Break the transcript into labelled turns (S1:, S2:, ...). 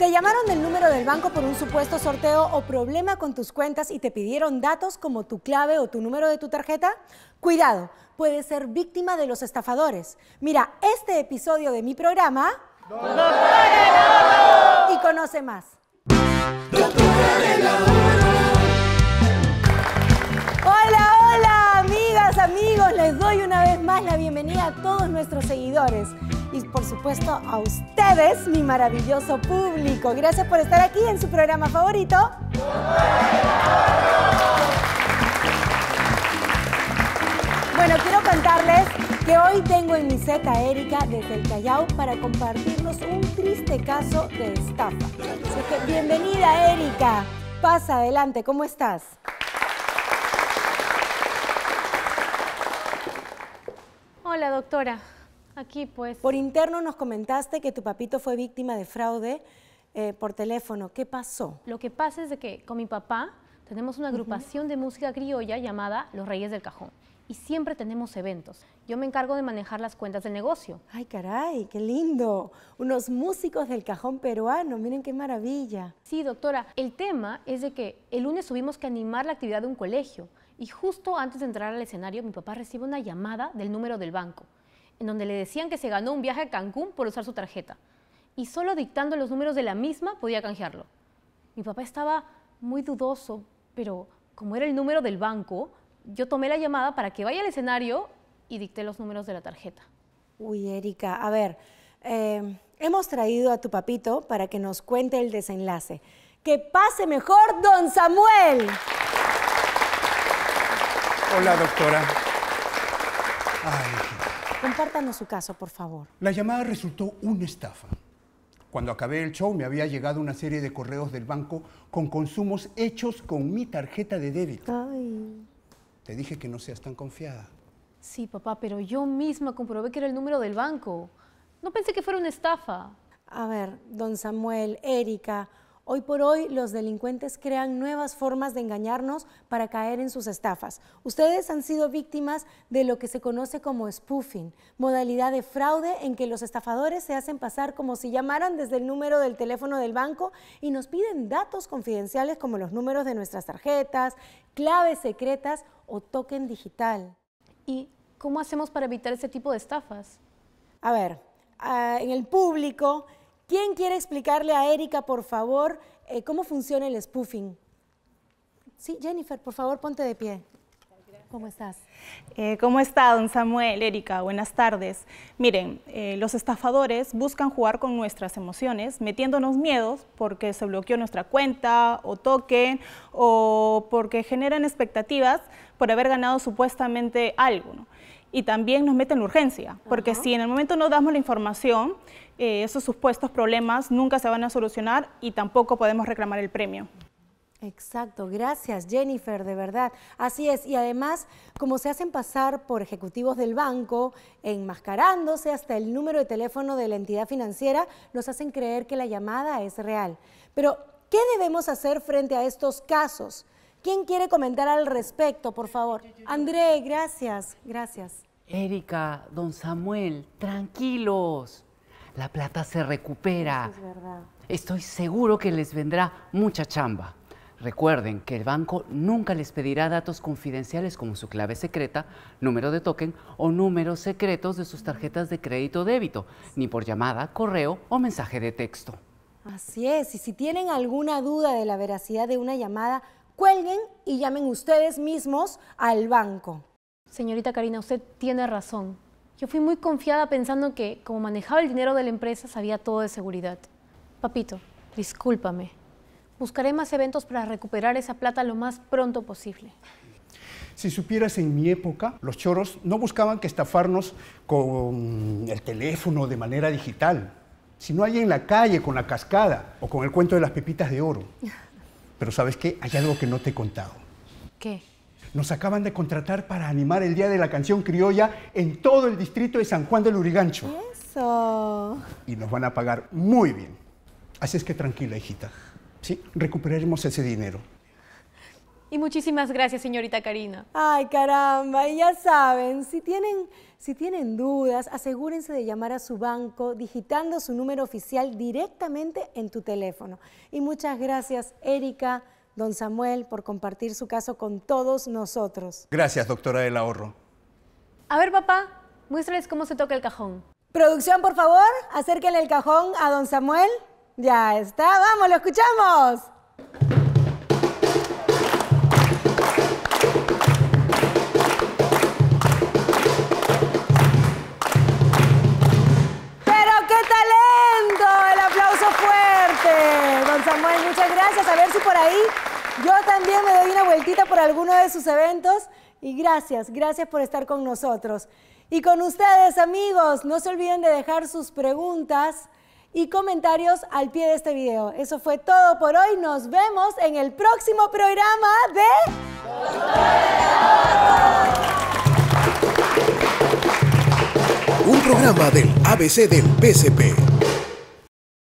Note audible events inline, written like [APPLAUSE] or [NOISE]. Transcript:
S1: ¿Te llamaron del número del banco por un supuesto sorteo o problema con tus cuentas y te pidieron datos como tu clave o tu número de tu tarjeta? Cuidado, puedes ser víctima de los estafadores. Mira este episodio de mi programa. Y conoce más. Hola, hola, amigas, amigos. Les doy una vez más la bienvenida a todos nuestros seguidores y por supuesto a ustedes, mi maravilloso público. Gracias por estar aquí en su programa favorito. Bueno, quiero contarles que hoy tengo en mi seta Erika desde el Callao para compartirnos un triste caso de estafa. Así que bienvenida Erika. Pasa adelante, ¿cómo estás? Hola, doctora aquí, pues. Por interno nos comentaste que tu papito fue víctima de fraude
S2: eh, por teléfono. ¿Qué pasó? Lo que pasa es de que con mi papá tenemos una agrupación de música criolla llamada Los Reyes del Cajón. Y siempre tenemos eventos. Yo me encargo de manejar las cuentas del negocio. ¡Ay, caray! ¡Qué lindo! Unos músicos del cajón peruano. Miren qué maravilla. Sí, doctora. El tema es de que el lunes tuvimos que animar la actividad de un colegio. Y justo antes de entrar al escenario, mi papá recibe una llamada del número del banco en donde le decían que se ganó un viaje a Cancún por usar su tarjeta. Y solo dictando los números de la misma podía canjearlo. Mi papá estaba muy dudoso, pero como era el número del banco, yo tomé la llamada para que vaya al escenario y dicté los números de la tarjeta.
S1: Uy, Erika, a ver, em, hemos traído a tu papito para que nos cuente el desenlace. Que pase mejor, don Samuel.
S2: Hola, doctora. Ay. Compártanos su caso, por favor. La llamada resultó una estafa. Cuando acabé el show me había llegado una serie de correos del banco con consumos hechos con mi tarjeta de débito. Ay. Te dije que no seas tan confiada. Sí, papá, pero yo misma comprobé que era el número del banco. No pensé que fuera una estafa. A ver, don
S1: Samuel, Erika, Hoy por hoy los delincuentes crean nuevas formas de engañarnos para caer en sus estafas. Ustedes han sido víctimas de lo que se conoce como spoofing, modalidad de fraude en que los estafadores se hacen pasar como si llamaran desde el número del teléfono del banco y nos piden datos confidenciales como los números de nuestras tarjetas, claves secretas o token digital. ¿Y cómo hacemos para evitar ese tipo de estafas? A ver, ah, en el público ¿Quién quiere explicarle a Erika, por favor, eh, cómo funciona el spoofing? Sí, Jennifer, por favor, ponte de pie. ¿Cómo estás? Eh, ¿Cómo está, don Samuel? Erika, buenas tardes. Miren, eh, los estafadores buscan jugar con nuestras emociones, metiéndonos miedos porque se bloqueó nuestra cuenta o toquen o porque generan expectativas por haber ganado supuestamente algo y también nos mete en urgencia, porque si en el momento no damos la información, eh, esos supuestos problemas nunca se van a solucionar y tampoco podemos reclamar el premio. Exacto, gracias Jennifer, de verdad. Así es, y además, como se hacen pasar por ejecutivos del banco, enmascarándose hasta el número de teléfono de la entidad financiera, nos hacen creer que la llamada es real. Pero, ¿qué debemos hacer frente a estos casos? ¿Quién quiere comentar al respecto, por favor? André, gracias, gracias.
S2: Erika, don Samuel, tranquilos. La plata se recupera. es verdad. Estoy seguro que les vendrá mucha chamba. Recuerden que el banco nunca les pedirá datos confidenciales como su clave secreta, número de token o números secretos de sus tarjetas de crédito o débito, ni por llamada, correo o mensaje de texto.
S1: Así es, y si tienen alguna duda de la veracidad de una llamada, cuelguen y llamen
S2: ustedes mismos al banco. Señorita Karina, usted tiene razón. Yo fui muy confiada pensando que, como manejaba el dinero de la empresa, sabía todo de seguridad. Papito, discúlpame. Buscaré más eventos para recuperar esa plata lo más pronto posible. Si supieras en mi época, los choros no buscaban que estafarnos con el teléfono de manera digital, sino ahí en la calle con la cascada o con el cuento de las pepitas de oro. [LAUGHS] Pero ¿sabes qué? Hay algo que no te he contado. ¿Qué? Nos acaban de contratar para animar el Día de la Canción Criolla en todo el distrito de San Juan del Urigancho. Eso. Y nos van a pagar muy bien. Así es que tranquila, hijita. ¿Sí? Recuperaremos ese dinero. Y muchísimas gracias, señorita Karina.
S1: Ay, caramba, y ya saben, si tienen, si tienen dudas, asegúrense de llamar a su banco digitando su número oficial directamente en tu teléfono. Y muchas gracias, Erika, don Samuel, por compartir su caso con todos nosotros.
S2: Gracias, doctora del ahorro.
S1: A ver, papá, muéstrales cómo se toca el cajón. Producción, por favor, acérquenle el cajón a don Samuel. Ya está, vamos, lo escuchamos. a ver si por ahí yo también me doy una vueltita por alguno de sus eventos. Y gracias, gracias por estar con nosotros. Y con ustedes, amigos, no se olviden de dejar sus preguntas y comentarios al pie de este video. Eso fue todo por hoy. Nos vemos en el próximo programa de...
S2: Un programa del ABC del PCP.